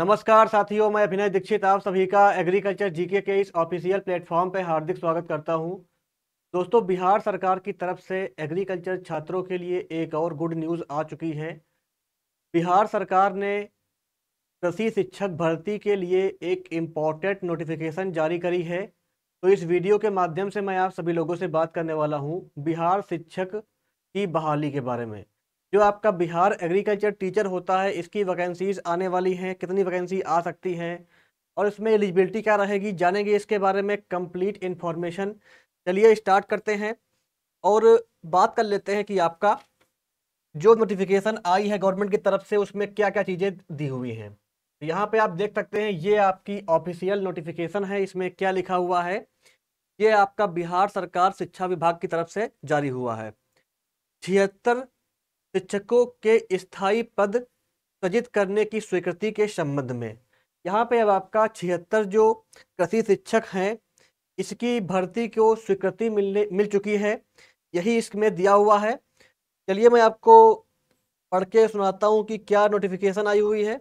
नमस्कार साथियों मैं अभिनय दीक्षित आप सभी का एग्रीकल्चर जीके के इस ऑफिशियल प्लेटफॉर्म पर हार्दिक स्वागत करता हूं दोस्तों बिहार सरकार की तरफ से एग्रीकल्चर छात्रों के लिए एक और गुड न्यूज़ आ चुकी है बिहार सरकार ने कृषि शिक्षक भर्ती के लिए एक इम्पॉर्टेंट नोटिफिकेशन जारी करी है तो इस वीडियो के माध्यम से मैं आप सभी लोगों से बात करने वाला हूँ बिहार शिक्षक की बहाली के बारे में जो आपका बिहार एग्रीकल्चर टीचर होता है इसकी वैकेंसीज आने वाली हैं कितनी वैकेंसी आ सकती हैं और इसमें एलिजिबिलिटी क्या रहेगी जानेंगे इसके बारे में कंप्लीट इन्फॉर्मेशन चलिए स्टार्ट करते हैं और बात कर लेते हैं कि आपका जो नोटिफिकेशन आई है गवर्नमेंट की तरफ से उसमें क्या क्या चीज़ें दी हुई हैं तो यहाँ पे आप देख सकते हैं ये आपकी ऑफिशियल नोटिफिकेशन है इसमें क्या लिखा हुआ है ये आपका बिहार सरकार शिक्षा विभाग की तरफ से जारी हुआ है छिहत्तर शिक्षकों के स्थायी पद सृजित करने की स्वीकृति के संबंध में यहाँ पे अब आपका छिहत्तर जो कृषि शिक्षक हैं इसकी भर्ती को स्वीकृति मिलने मिल चुकी है यही इसमें दिया हुआ है चलिए मैं आपको पढ़ के सुनाता हूँ कि क्या नोटिफिकेशन आई हुई है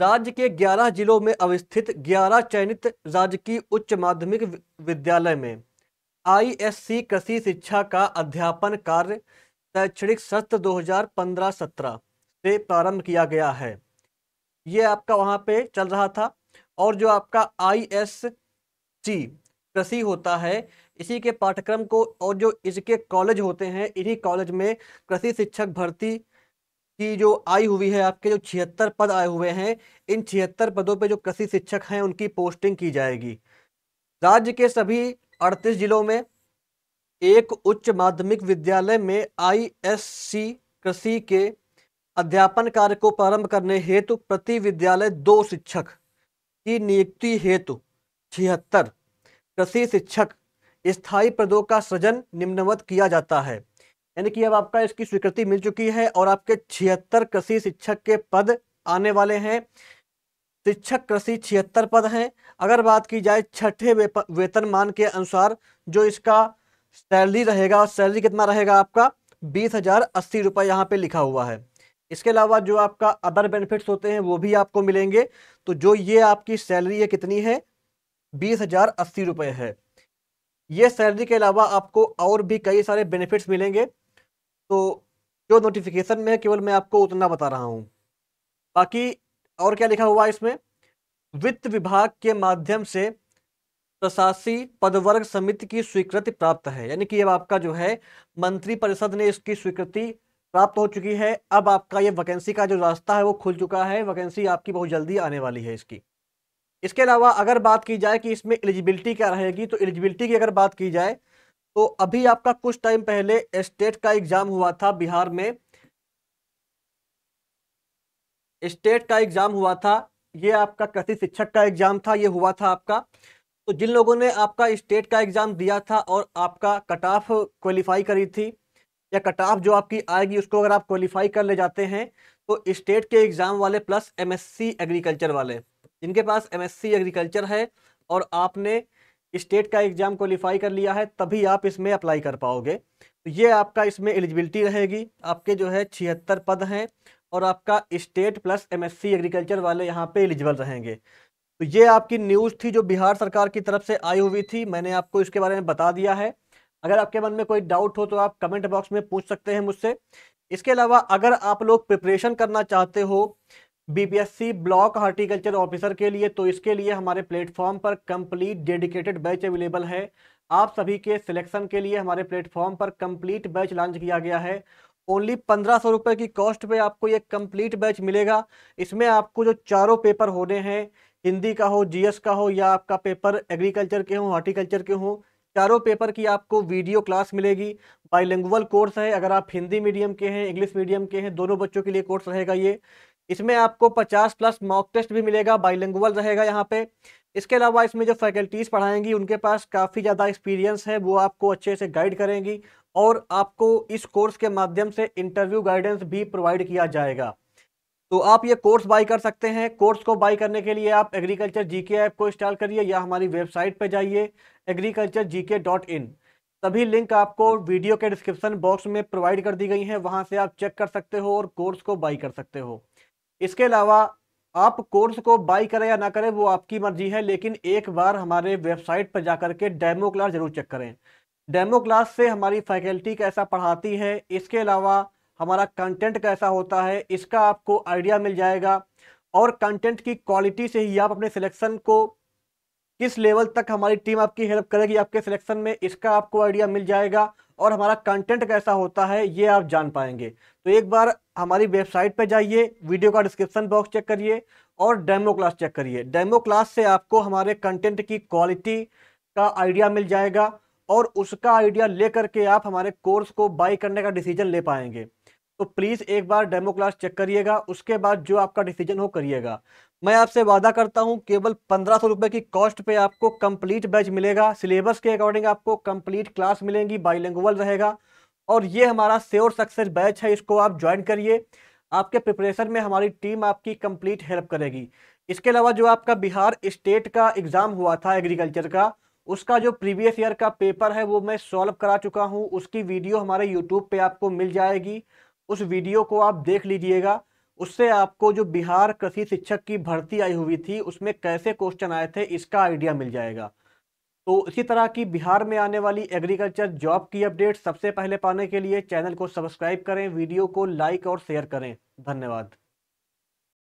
राज्य के 11 जिलों में अवस्थित 11 चयनित राजकीय उच्च माध्यमिक विद्यालय में आईएससी कृषि शिक्षा का अध्यापन कार्य शैक्षणिक सत्र 2015-17 से प्रारंभ किया गया है ये आपका वहाँ पे चल रहा था और जो आपका आई एस सी कृषि होता है इसी के पाठ्यक्रम को और जो इसके कॉलेज होते हैं इन्हीं कॉलेज में कृषि शिक्षक भर्ती की जो आई हुई है आपके जो छिहत्तर पद आए हुए हैं इन छिहत्तर पदों पे जो कृषि शिक्षक हैं उनकी पोस्टिंग की जाएगी राज्य के सभी अड़तीस जिलों में एक उच्च माध्यमिक विद्यालय में आईएससी कृषि के अध्यापन कार्य को प्रारंभ करने हेतु प्रति विद्यालय दो शिक्षक की नियुक्ति हेतु छिहत्तर कृषि शिक्षक स्थायी पदों का सृजन निम्नवत किया जाता है यानी कि अब आपका इसकी स्वीकृति मिल चुकी है और आपके छिहत्तर कृषि शिक्षक के पद आने वाले हैं शिक्षक कृषि छिहत्तर पद हैं अगर बात की जाए छठे वेतनमान के अनुसार जो इसका सैलरी रहेगा और सैलरी कितना रहेगा आपका बीस हज़ार अस्सी रुपये यहाँ पर लिखा हुआ है इसके अलावा जो आपका अदर बेनिफिट्स होते हैं वो भी आपको मिलेंगे तो जो ये आपकी सैलरी है कितनी है बीस हज़ार अस्सी रुपये है ये सैलरी के अलावा आपको और भी कई सारे बेनिफिट्स मिलेंगे तो जो नोटिफिकेशन में है केवल मैं आपको उतना बता रहा हूँ बाकी और क्या लिखा हुआ है इसमें वित्त विभाग के माध्यम से प्रशासी पदवर्ग समिति की स्वीकृति प्राप्त है यानी कि अब आपका जो है मंत्री परिषद ने इसकी स्वीकृति प्राप्त हो चुकी है अब आपका ये वैकेंसी का जो रास्ता है वो खुल चुका है वैकेंसी आपकी बहुत जल्दी आने वाली है इसकी इसके अलावा अगर बात की जाए कि इसमें एलिजिबिलिटी क्या रहेगी तो एलिजिबिलिटी की अगर बात की जाए तो अभी आपका कुछ टाइम पहले स्टेट का एग्जाम हुआ था बिहार में स्टेट का एग्जाम हुआ था ये आपका कृषि शिक्षक का एग्जाम था ये हुआ था आपका तो जिन लोगों ने आपका स्टेट का एग्ज़ाम दिया था और आपका कट ऑफ क्वालिफाई करी थी या कट ऑफ जो आपकी आएगी उसको अगर आप क्वालिफाई कर ले जाते हैं तो स्टेट के एग्ज़ाम वाले प्लस एमएससी एग्रीकल्चर वाले जिनके पास एमएससी एग्रीकल्चर है और आपने स्टेट का एग्ज़ाम क्वालिफाई कर लिया है तभी आप इसमें अप्लाई कर पाओगे तो ये आपका इसमें एलिजिबिलिटी रहेगी आपके जो है छिहत्तर पद हैं और आपका स्टेट प्लस एमएससी एग्रीकल्चर वाले यहाँ पे एलिजिबल रहेंगे तो ये आपकी न्यूज़ थी जो बिहार सरकार की तरफ से आई हुई थी मैंने आपको इसके बारे में बता दिया है अगर आपके मन में कोई डाउट हो तो आप कमेंट बॉक्स में पूछ सकते हैं मुझसे इसके अलावा अगर आप लोग प्रिपरेशन करना चाहते हो बीपीएससी ब्लॉक हार्टिकल्चर ऑफिसर के लिए तो इसके लिए हमारे प्लेटफॉर्म पर कंप्लीट डेडिकेटेड बैच अवेलेबल है आप सभी के सिलेक्शन के लिए हमारे प्लेटफॉर्म पर कंप्लीट बैच लॉन्च किया गया है ओनली पंद्रह सौ रुपये की कॉस्ट पे आपको ये कंप्लीट बैच मिलेगा इसमें आपको जो चारों पेपर होने हैं हिंदी का हो जीएस का हो या आपका पेपर एग्रीकल्चर के हो हॉर्टिकल्चर के हो चारों पेपर की आपको वीडियो क्लास मिलेगी बाइलिंगुअल कोर्स है अगर आप हिंदी मीडियम के हैं इंग्लिश मीडियम के हैं दोनों बच्चों के लिए कोर्स रहेगा ये इसमें आपको 50 प्लस मॉक टेस्ट भी मिलेगा बाइलिंगुअल रहेगा यहाँ पे इसके अलावा इसमें जो फैकल्टीज़ पढ़ाएंगी उनके पास काफ़ी ज़्यादा एक्सपीरियंस है वो आपको अच्छे से गाइड करेंगी और आपको इस कोर्स के माध्यम से इंटरव्यू गाइडेंस भी प्रोवाइड किया जाएगा तो आप ये कोर्स बाई कर सकते हैं कोर्स को बाई करने के लिए आप एग्रीकल्चर जीके ऐप को इंस्टॉल करिए या हमारी वेबसाइट पर जाइए एग्रीकल्चर जीके डॉट इन सभी लिंक आपको वीडियो के डिस्क्रिप्शन बॉक्स में प्रोवाइड कर दी गई हैं वहाँ से आप चेक कर सकते हो और कोर्स को बाई कर सकते हो इसके अलावा आप कोर्स को बाई करें या ना करें वो आपकी मर्जी है लेकिन एक बार हमारे वेबसाइट पर जाकर के डेमो क्लास जरूर चेक करें डेमो क्लास से हमारी फैकल्टी कैसा पढ़ाती है इसके अलावा हमारा कंटेंट कैसा होता है इसका आपको आइडिया मिल जाएगा और कंटेंट की क्वालिटी से ही आप अपने सिलेक्शन को किस लेवल तक हमारी टीम आपकी हेल्प करेगी आपके सिलेक्शन में इसका आपको आइडिया मिल जाएगा और हमारा कंटेंट कैसा होता है ये आप जान पाएंगे तो एक बार हमारी वेबसाइट पर जाइए वीडियो का डिस्क्रिप्शन बॉक्स चेक करिए और डेमो क्लास चेक करिए डेमो क्लास से आपको हमारे कंटेंट की क्वालिटी का आइडिया मिल जाएगा और उसका आइडिया ले करके आप हमारे कोर्स को बाई करने का डिसीजन ले पाएंगे तो प्लीज़ एक बार डेमो क्लास चेक करिएगा उसके बाद जो आपका डिसीजन हो करिएगा मैं आपसे वादा करता हूं केवल पंद्रह सौ रुपये की कॉस्ट पे आपको कंप्लीट बैच मिलेगा सिलेबस के अकॉर्डिंग आपको कंप्लीट क्लास मिलेंगी बाइलैंगुअल रहेगा और ये हमारा सेवर सक्सेस बैच है इसको आप ज्वाइन करिए आपके प्रिपरेशन में हमारी टीम आपकी कंप्लीट हेल्प करेगी इसके अलावा जो आपका बिहार स्टेट का एग्ज़ाम हुआ था एग्रीकल्चर का उसका जो प्रीवियस ईयर का पेपर है वो मैं सॉल्व करा चुका हूँ उसकी वीडियो हमारे यूट्यूब पे आपको मिल जाएगी उस वीडियो को आप देख लीजिएगा उससे आपको जो बिहार कृषि शिक्षक की भर्ती आई हुई थी उसमें कैसे क्वेश्चन आए थे इसका आइडिया मिल जाएगा तो इसी तरह की बिहार में आने वाली एग्रीकल्चर जॉब की अपडेट सबसे पहले पाने के लिए चैनल को सब्सक्राइब करें वीडियो को लाइक और शेयर करें धन्यवाद